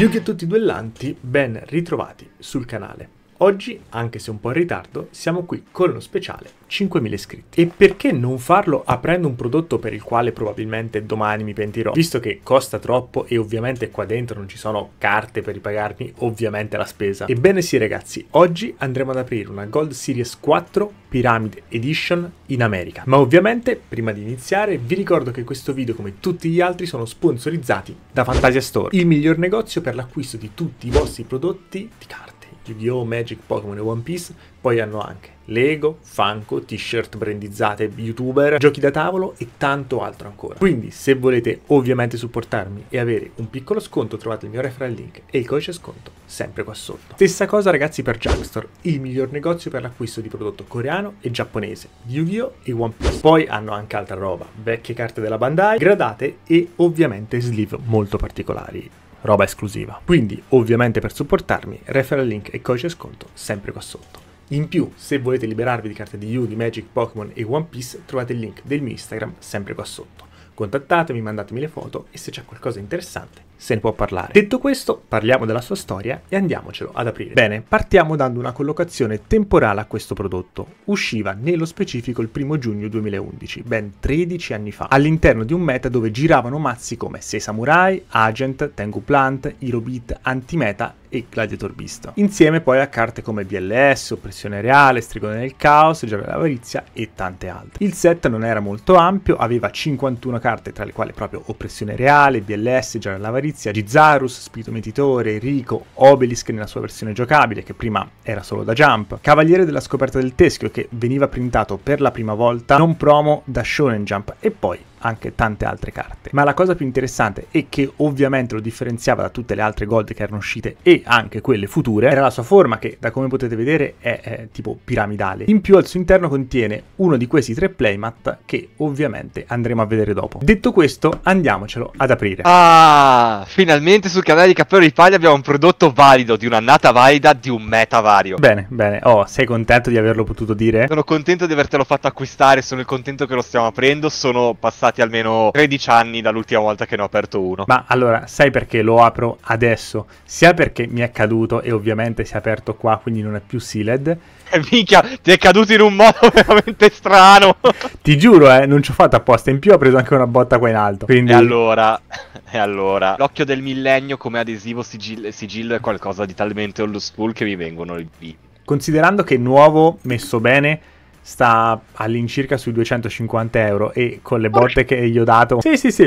yu gi Tutti duellanti, ben ritrovati sul canale. Oggi, anche se un po' in ritardo, siamo qui con lo speciale 5.000 iscritti. E perché non farlo aprendo un prodotto per il quale probabilmente domani mi pentirò? Visto che costa troppo e ovviamente qua dentro non ci sono carte per ripagarmi, ovviamente la spesa. Ebbene sì ragazzi, oggi andremo ad aprire una Gold Series 4 Pyramid Edition in America. Ma ovviamente, prima di iniziare, vi ricordo che questo video, come tutti gli altri, sono sponsorizzati da Fantasia Store, il miglior negozio per l'acquisto di tutti i vostri prodotti di carta Yu-Gi-Oh!, Magic, Pokémon e One Piece, poi hanno anche Lego, Funko, t-shirt brandizzate, youtuber, giochi da tavolo e tanto altro ancora. Quindi se volete ovviamente supportarmi e avere un piccolo sconto trovate il mio referral link e il codice sconto sempre qua sotto. Stessa cosa ragazzi per Jumpstore, il miglior negozio per l'acquisto di prodotto coreano e giapponese, Yu-Gi-Oh! e One Piece. Poi hanno anche altra roba, vecchie carte della Bandai, gradate e ovviamente sleeve molto particolari roba esclusiva. Quindi, ovviamente per supportarmi, referral link e codice sconto sempre qua sotto. In più, se volete liberarvi di carte di Yu, di Magic, Pokémon e One Piece, trovate il link del mio Instagram sempre qua sotto. Contattatemi, mandatemi le foto e se c'è qualcosa di interessante se ne può parlare. Detto questo, parliamo della sua storia e andiamocelo ad aprire. Bene, partiamo dando una collocazione temporale a questo prodotto. Usciva nello specifico il primo giugno 2011, ben 13 anni fa, all'interno di un meta dove giravano mazzi come 6 Samurai, Agent, Tengu Plant, Irobit, Antimeta e Gladiator Beast. Insieme poi a carte come BLS, Oppressione Reale, Strigone del Caos, Giave dell'Avarizia e tante altre. Il set non era molto ampio, aveva 51 carte tra le quali proprio Oppressione Reale, BLS, Giave dell'Avarizia natalizia di Spirito Metitore, Rico, Obelisk nella sua versione giocabile, che prima era solo da Jump, Cavaliere della scoperta del teschio, che veniva printato per la prima volta non promo da Shonen Jump, e poi anche tante altre carte. Ma la cosa più interessante e che ovviamente lo differenziava da tutte le altre gold che erano uscite e anche quelle future era la sua forma che da come potete vedere è eh, tipo piramidale. In più al suo interno contiene uno di questi tre playmat che ovviamente andremo a vedere dopo. Detto questo andiamocelo ad aprire. Ah, finalmente sul canale di Cappello di Paglia abbiamo un prodotto valido, di un'annata valida, di un meta vario. Bene, bene. Oh, sei contento di averlo potuto dire? Sono contento di avertelo fatto acquistare, sono il contento che lo stiamo aprendo, sono passato passati almeno 13 anni dall'ultima volta che ne ho aperto uno. Ma allora, sai perché lo apro adesso? Sia perché mi è caduto e ovviamente si è aperto qua, quindi non è più sealed. E eh, minchia, ti è caduto in un modo veramente strano. ti giuro, eh, non ci ho fatto apposta. In più ho preso anche una botta qua in alto. Quindi... E allora, e allora, l'occhio del millennio come adesivo sigillo sigil è qualcosa di talmente old school che mi vengono i... Considerando che è nuovo, messo bene sta all'incirca sui 250 euro e con le botte che gli ho dato... Sì, sì, sì,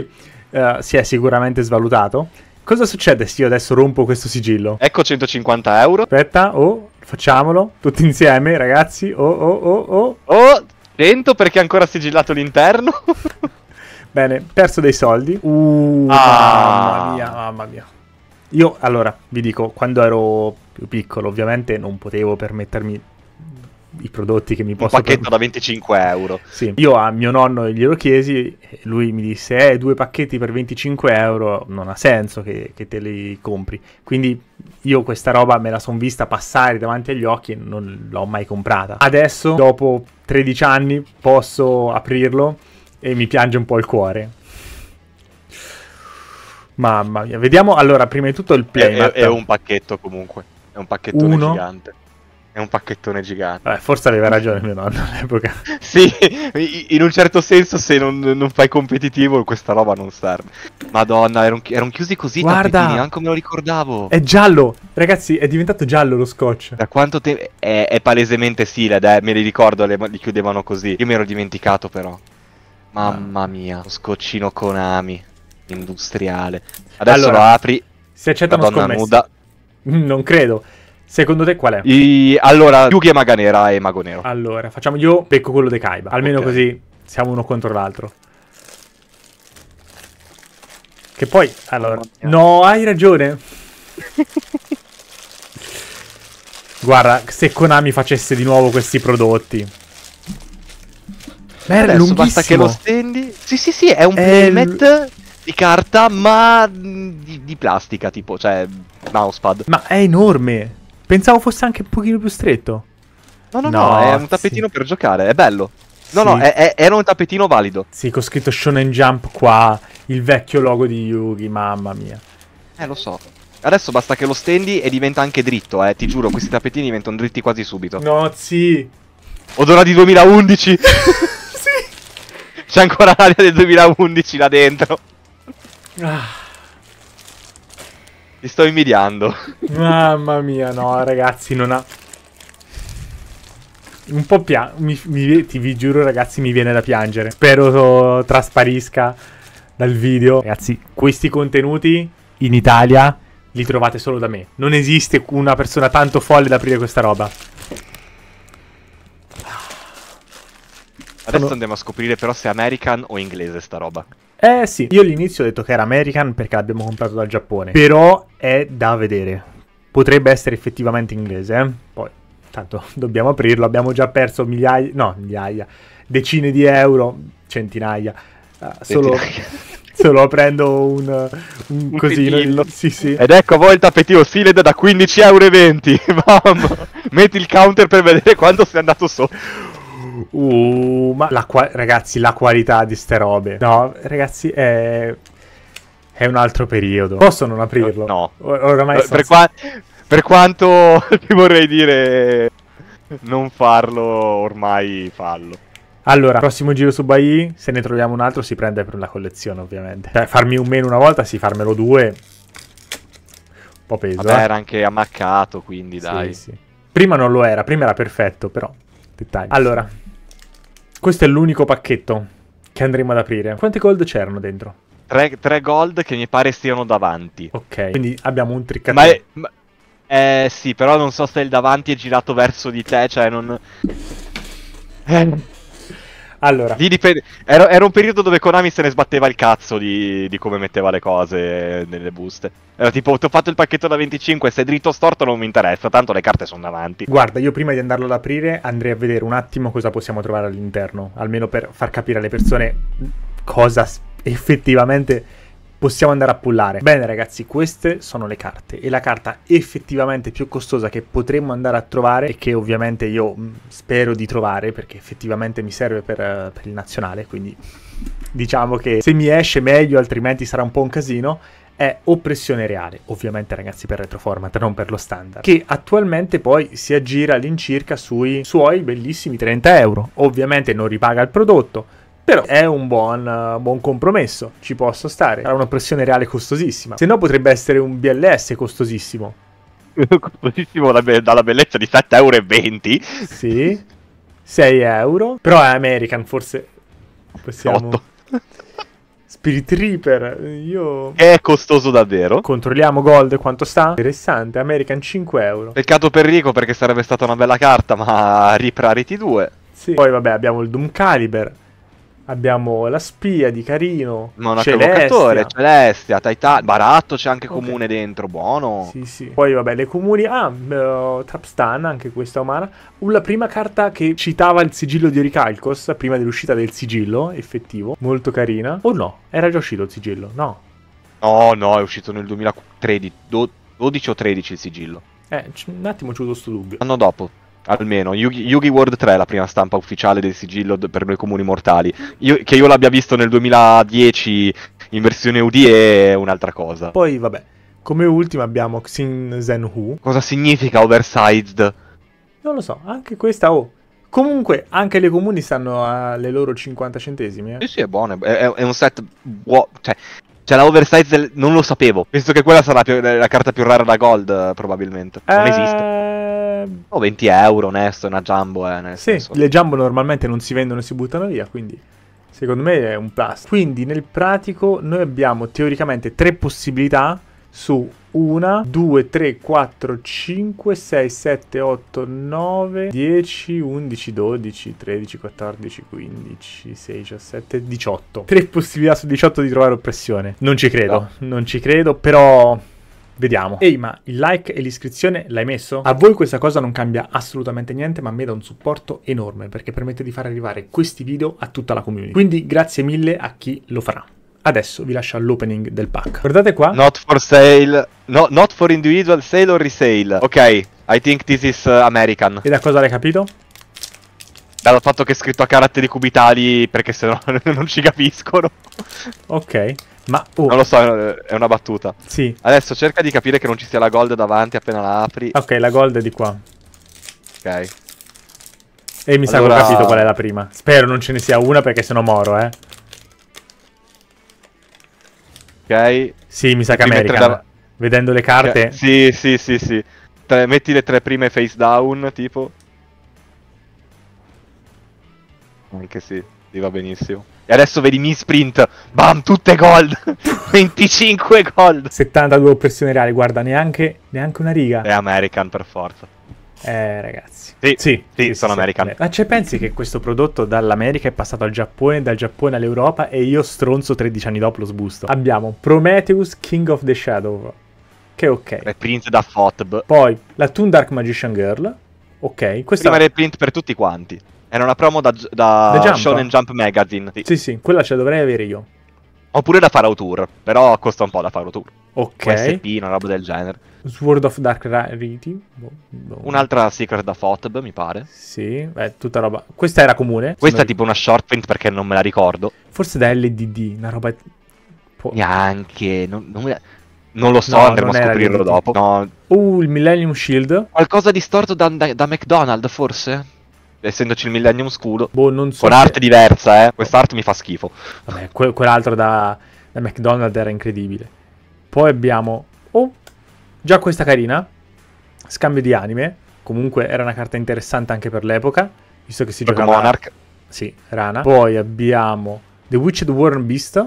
uh, si è sicuramente svalutato. Cosa succede se io adesso rompo questo sigillo? Ecco 150 euro. Aspetta, oh, facciamolo, tutti insieme ragazzi, oh, oh, oh, oh. Oh, lento perché è ancora sigillato l'interno. Bene, perso dei soldi. Uh, ah. mamma mia, mamma mia. Io, allora, vi dico, quando ero più piccolo, ovviamente non potevo permettermi i prodotti che mi possono... Un pacchetto per... da 25 euro. Sì, io a mio nonno glielo chiesi, lui mi disse, eh, due pacchetti per 25 euro non ha senso che, che te li compri. Quindi io questa roba me la sono vista passare davanti agli occhi e non l'ho mai comprata. Adesso, dopo 13 anni, posso aprirlo e mi piange un po' il cuore. Mamma mia, vediamo allora prima di tutto il play. È, è, è un pacchetto comunque, è un pacchetto gigante. È un pacchettone gigante. Eh, forse aveva ragione mio nonno all'epoca. sì, in un certo senso se non, non, fai competitivo questa roba non serve. Madonna, erano, erano chiusi così Guarda, tappetini, anche me lo ricordavo. È giallo, ragazzi, è diventato giallo lo scotch. Da quanto tempo... È, è, palesemente Siled, eh, me li ricordo, le, li chiudevano così. Io mi ero dimenticato però. Mamma ah. mia, lo scoccino Konami, industriale. Adesso allora, lo apri. Si accettano scommesse. Nuda. Non credo. Secondo te qual è? I... Allora, Yugi è maga nera e mago nero. Allora, facciamo io becco quello di Kaiba. Almeno okay. così siamo uno contro l'altro. Che poi, allora... No, hai ragione. Guarda, se Konami facesse di nuovo questi prodotti. Ma era Adesso basta che lo stendi. Sì, sì, sì, è un è playmat di carta, ma mm, di, di, plastica, tipo, cioè mousepad. Ma è enorme. Pensavo fosse anche un pochino più stretto. No, no, no, no è un tappetino sì. per giocare, è bello. No, sì. no, è, è, era un tappetino valido. Sì, con scritto Shonen Jump qua, il vecchio logo di Yugi, mamma mia. Eh, lo so. Adesso basta che lo stendi e diventa anche dritto, eh, ti giuro, questi tappetini diventano dritti quasi subito. No, sì. Odora di 2011. sì. C'è ancora l'aria del 2011 là dentro. Ah. Ti sto invidiando. Mamma mia, no, ragazzi, non ha... Un po' piangere, ti vi giuro ragazzi mi viene da piangere. Spero eh, trasparisca dal video. Ragazzi, questi contenuti in Italia li trovate solo da me. Non esiste una persona tanto folle da aprire questa roba. Adesso Sono... andiamo a scoprire però se è American o inglese sta roba. Eh sì, io all'inizio ho detto che era American perché l'abbiamo comprato dal Giappone, però è da vedere. Potrebbe essere effettivamente inglese, eh? poi tanto dobbiamo aprirlo, abbiamo già perso migliaia, no migliaia, decine di euro, centinaia, uh, solo... Centinaia. solo prendo un, un, un cosino. Sì, sì. Ed ecco a voi il tappetino Sealed da 15,20 euro. metti il counter per vedere quanto sei andato sotto. Uh, ma la qua- ragazzi, la qualità di ste robe. No, ragazzi, è... è un altro periodo. Posso non aprirlo? No. Or- oramai eh, per, qua- per quanto ti vorrei dire non farlo, ormai fallo. Allora, prossimo giro su Bai, se ne troviamo un altro si prende per la collezione, ovviamente. Cioè, farmi un meno una volta, sì, farmelo due. Un po' peso. Vabbè, eh. era anche ammaccato, quindi sì, dai. Sì. Prima non lo era, prima era perfetto, però. Dettagli. Allora, questo è l'unico pacchetto che andremo ad aprire. Quante gold c'erano dentro? Tre, tre, gold che mi pare siano davanti. Ok, quindi abbiamo un triccatino. Ma, è, ma... Eh sì, però non so se il davanti è girato verso di te, cioè non... Eh... Allora. Dipende... Era, era, un periodo dove Konami se ne sbatteva il cazzo di, di come metteva le cose nelle buste. Era tipo, ti ho fatto il pacchetto da 25, se è dritto o storto non mi interessa, tanto le carte sono davanti. Guarda, io prima di andarlo ad aprire andrei a vedere un attimo cosa possiamo trovare all'interno, almeno per far capire alle persone cosa effettivamente possiamo andare a pullare. Bene ragazzi, queste sono le carte e la carta effettivamente più costosa che potremmo andare a trovare e che ovviamente io mm, spero di trovare perché effettivamente mi serve per, eh, per il nazionale, quindi diciamo che se mi esce meglio altrimenti sarà un po' un casino è oppressione reale, ovviamente ragazzi per retroformat, non per lo standard, che attualmente poi si aggira all'incirca sui suoi bellissimi 30 euro. Ovviamente non ripaga il prodotto, però è un buon, buon compromesso, ci posso stare. Era una pressione reale costosissima. Se no potrebbe essere un BLS costosissimo. costosissimo dalla bellezza di 7,20 euro. Sì. 6 euro. Però è American, forse... Possiamo... 8. Spirit Reaper, io... È costoso davvero. Controlliamo Gold quanto sta. Interessante, American 5 euro. Peccato per Rico perché sarebbe stata una bella carta, ma Reaper Rarity 2. Sì. Poi vabbè abbiamo il Doom Caliber, Abbiamo la spia di Carino, Monaco Celestia. Celestia, Taita, Baratto c'è anche okay. comune dentro, buono. Sì, sì. Poi vabbè, le comuni, ah, uh, Trapstan, anche questa umana. La prima carta che citava il sigillo di Oricalcos, prima dell'uscita del sigillo effettivo, molto carina. O oh, no, era già uscito il sigillo, no? No, no, è uscito nel 2013, 12 o 13 il sigillo. Eh, un attimo c'è avuto questo dubbio. Anno dopo. Almeno Yugi, Yugi World 3 è la prima stampa ufficiale del sigillo per noi comuni mortali. Io, che io l'abbia visto nel 2010 in versione UD è un'altra cosa. Poi, vabbè, come ultima abbiamo Xin Zen Hu. Cosa significa oversized? Non lo so, anche questa, oh. Comunque, anche le comuni stanno alle loro 50 centesimi. Eh? Sì, sì, è buono. È, è un set buono. Cioè, cioè, la oversize del... non lo sapevo. Penso che quella sarà più, la carta più rara da gold, probabilmente. Non eh... esiste oh, 20 euro, onesto, una jumbo, eh, nel sì, senso. le jumbo normalmente non si vendono e si buttano via, quindi... Secondo me è un plus. Quindi nel pratico noi abbiamo teoricamente tre possibilità su 1, 2, 3, 4, 5, 6, 7, 8, 9, 10, 11, 12, 13, 14, 15, 16, 17, 18. Tre possibilità su 18 di trovare oppressione. Non ci credo, no. non ci credo, però Vediamo. Ehi, ma il like e l'iscrizione l'hai messo? A voi questa cosa non cambia assolutamente niente, ma a me dà un supporto enorme perché permette di far arrivare questi video a tutta la community. Quindi grazie mille a chi lo farà. Adesso vi lascio all'opening del pack. Guardate qua. Not for sale. No, not for individual sale or resale. Ok, I think this is uh, American. E da cosa l'hai capito? Dal fatto che è scritto a caratteri cubitali, perché sennò non ci capiscono. Ok, ma... Oh. Non lo so, è una battuta. Sì. Adesso cerca di capire che non ci sia la gold davanti appena la apri. Ok, la gold è di qua. Ok. E mi allora... sa che ho capito qual è la prima. Spero non ce ne sia una perché sennò moro, eh. Ok. Sì, mi sa che American. Da... Vedendo le carte... Okay. Sì, sì, sì, sì. Tre... Metti le tre prime face down, tipo. Anche sì, gli va benissimo. E adesso vedi mi sprint, bam, tutte gold, 25 gold. 72 pressione reale, guarda, neanche, neanche una riga. È American per forza. Eh, ragazzi. Sì, sì, sì, sì sono sì, American. Ma cioè, pensi che questo prodotto dall'America è passato al Giappone, dal Giappone all'Europa e io stronzo 13 anni dopo lo sbusto. Abbiamo Prometheus, King of the Shadow, che ok. Reprint da Fotb. Poi, la Toon Dark Magician Girl, ok. Questa... Prima reprint per tutti quanti. Era una promo da, da Shonen Jump Magazine. Sì. sì, sì, quella ce la dovrei avere io. Oppure da Pharaoh Tour, però costa un po' da Pharaoh Tour. Ok. SP, una roba del genere. Sword of Dark Rarity. No, boh, no. Boh. Un'altra Secret da Fotb, mi pare. Sì, beh, tutta roba. Questa era comune. Questa è tipo una short print perché non me la ricordo. Forse da LDD, una roba... Po- Neanche... Non, non, me... non, lo so, no, andremo a scoprirlo dopo. No. Uh, il Millennium Shield. Qualcosa di storto da, da, da McDonald's, forse? essendoci il Millennium Scudo, boh, non so con se... arte diversa, eh. Quest'arte mi fa schifo. Vabbè, que quell'altro da, da McDonald's era incredibile. Poi abbiamo... Oh, già questa carina. Scambio di anime. Comunque era una carta interessante anche per l'epoca, visto che si Gioco giocava... Monarch. Sì, Rana. Poi abbiamo The Witched Worm Beast.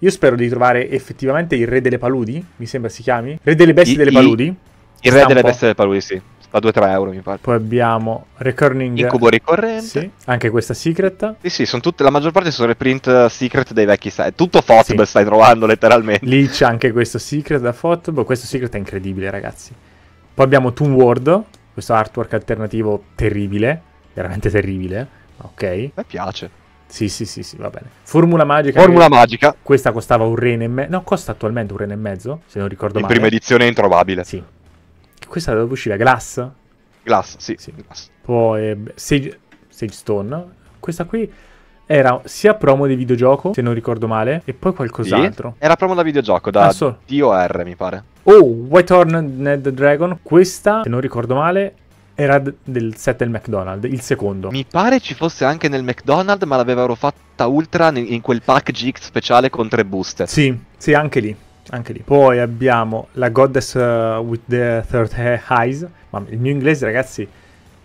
Io spero di trovare effettivamente il re delle paludi, mi sembra si chiami. Re delle bestie I, delle paludi. Il, il re delle bestie delle paludi, sì. Sta a 2-3 euro, mi pare. Poi abbiamo Recurring... Incubo ricorrente. Sì, anche questa Secret. Sì, sì, sono tutte, la maggior parte sono reprint eh, Secret dei vecchi set. Tutto Fotb sì. stai trovando, letteralmente. Lì c'è anche questo Secret da Fotb. Questo Secret è incredibile, ragazzi. Poi abbiamo Toon World, questo artwork alternativo terribile. Veramente terribile, ok? Mi piace. Sì, sì, sì, sì, va bene. Formula magica. Formula magica. Questa costava un rene e mezzo. No, costa attualmente un rene e mezzo, se non ricordo In male. In prima edizione è introvabile. Sì, questa doveva uscire Glass? Glass, sì. sì. Glass. Poi eh, Sage, Sage Stone. Questa qui era sia promo di videogioco, se non ricordo male, e poi qualcos'altro. Sì, era promo da videogioco, da ah, DOR mi pare. Oh, White Horn Ned Dragon. Questa, se non ricordo male, era del set del McDonald's, il secondo. Mi pare ci fosse anche nel McDonald's, ma l'avevano fatta ultra in quel pack GX speciale con tre buste. Sì, sì, anche lì anche lì. Poi abbiamo la Goddess uh, with the Third Eyes. Ma il mio inglese, ragazzi,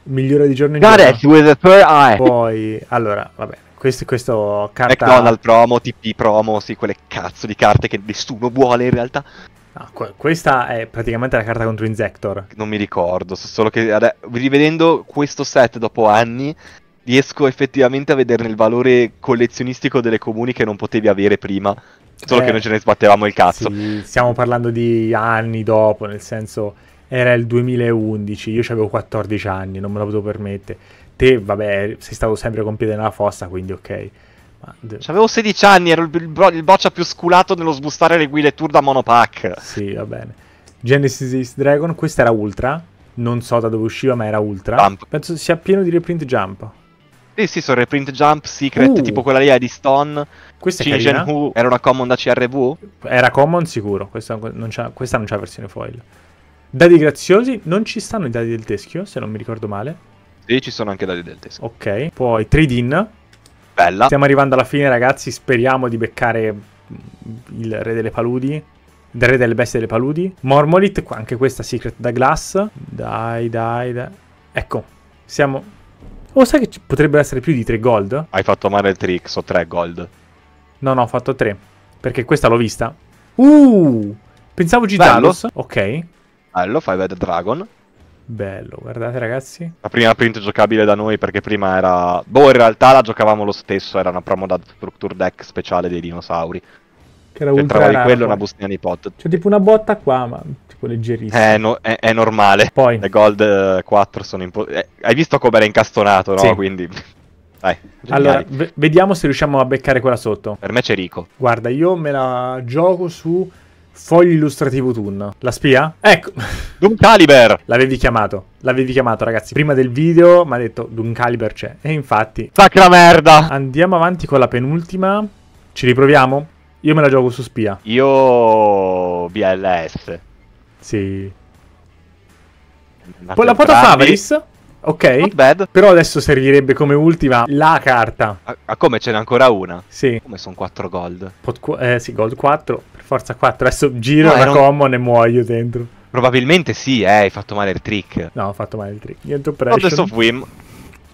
migliore di giorno in giorno. Goddess with the Third Eye. Poi, allora, vabbè, questo, questo carta... McDonald's promo, TP promo, sì, quelle cazzo di carte che nessuno vuole in realtà. No, ah, questa è praticamente la carta contro Insector. Non mi ricordo, solo che rivedendo questo set dopo anni riesco effettivamente a vederne il valore collezionistico delle comuni che non potevi avere prima Solo eh, che noi ce ne sbattevamo il cazzo. Sì, stiamo parlando di anni dopo, nel senso era il 2011, io avevo 14 anni, non me lo potevo permettere. Te, vabbè, sei stato sempre con piede nella fossa, quindi ok. Avevo 16 anni, ero il, bro- il, boccia più sculato nello sbustare le guide tour da monopack. Sì, va bene. Genesis East Dragon, questa era Ultra, non so da dove usciva, ma era Ultra. Jump. Penso sia pieno di reprint jump. Sì, sì, sono reprint jump secret, uh, tipo quella lì di Stone. Questa Shin è Gen Hu era una common da CRV? Era common sicuro, questa non c'ha, questa non c'ha versione foil. Dadi graziosi, non ci stanno i dadi del teschio, se non mi ricordo male. Sì, ci sono anche dadi del teschio. Ok, poi trade in. Bella. Stiamo arrivando alla fine, ragazzi, speriamo di beccare il re delle paludi. Il re delle bestie delle paludi. Mormolit, anche questa secret da glass. Dai, dai, dai. Ecco, siamo oh, sai che ci potrebbero essere più di 3 gold? Hai fatto male il trick, so 3 gold. No, no, ho fatto 3. Perché questa l'ho vista. Uh! Pensavo Gitalos. Ok. Bello, fai Bad Dragon. Bello, guardate ragazzi. La prima print giocabile da noi perché prima era... Boh, in realtà la giocavamo lo stesso, era una promo da structure deck speciale dei dinosauri. Che era cioè, ultra rara, quello e una bustina di pot. C'è tipo una botta qua, ma tipo leggerissima. È, eh, no, è, è normale. Poi. Le gold 4 eh, sono importanti. Eh, hai visto come era incastonato, no? Sì. Quindi... Dai, allora, v- vediamo se riusciamo a beccare quella sotto. Per me c'è Rico. Guarda, io me la gioco su Foglio illustrativo Tun. La spia? Ecco. Doom Caliber! L'avevi chiamato, l'avevi chiamato ragazzi. Prima del video mi ha detto Doom Caliber c'è. E infatti... Sacra merda! Andiamo avanti con la penultima. Ci riproviamo? Io me la gioco su spia. Io BLS. Sì. Poi la porta Favaris. Ok. bad. Però adesso servirebbe come ultima la carta. Ah, come ce n'è ancora una? Sì. Come sono 4 gold? Pot- eh, sì, gold 4. Per forza 4. Adesso giro no, una non... common e muoio dentro. Probabilmente sì, eh, hai fatto male il trick. No, ho fatto male il trick. Niente ho oppression. Adesso Wim.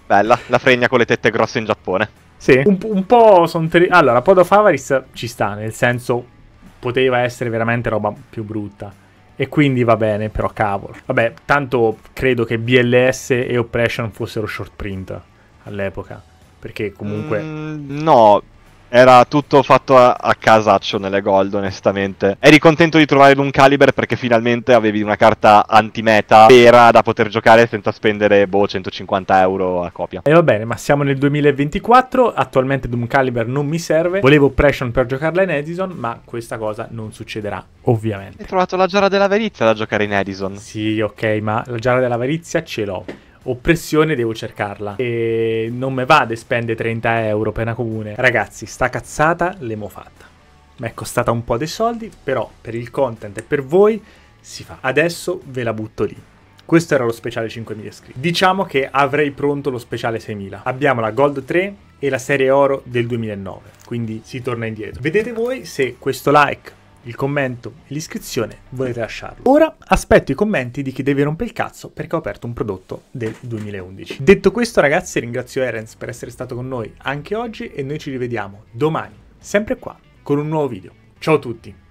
Bella, la fregna con le tette grosse in Giappone. Sì. Un, un po' sono... Ter- allora, Pod of Avaris ci sta, nel senso poteva essere veramente roba più brutta. E quindi va bene, però cavolo. Vabbè, tanto credo che BLS e Oppression fossero short print all'epoca. Perché comunque... Mm, no, era tutto fatto a, a casaccio nelle gold, onestamente. Eri contento di trovare un caliber perché finalmente avevi una carta antimeta vera da poter giocare senza spendere, boh, 150 euro a copia. E va bene, ma siamo nel 2024, attualmente Doom Caliber non mi serve. Volevo Oppression per giocarla in Edison, ma questa cosa non succederà, ovviamente. Hai trovato la giara della verizia da giocare in Edison. Sì, ok, ma la giara della verizia ce l'ho oppressione devo cercarla. E non me va di spendere 30 euro pena comune. Ragazzi, sta cazzata l'emo fatta. Mi è costata un po' dei soldi, però per il content e per voi si fa. Adesso ve la butto lì. Questo era lo speciale 5000 iscritti. Diciamo che avrei pronto lo speciale 6000. Abbiamo la Gold 3 e la serie oro del 2009, quindi si torna indietro. Vedete voi se questo like il commento e l'iscrizione volete lasciarlo. Ora aspetto i commenti di chi deve rompere il cazzo perché ho aperto un prodotto del 2011. Detto questo ragazzi ringrazio Erens per essere stato con noi anche oggi e noi ci rivediamo domani, sempre qua, con un nuovo video. Ciao a tutti!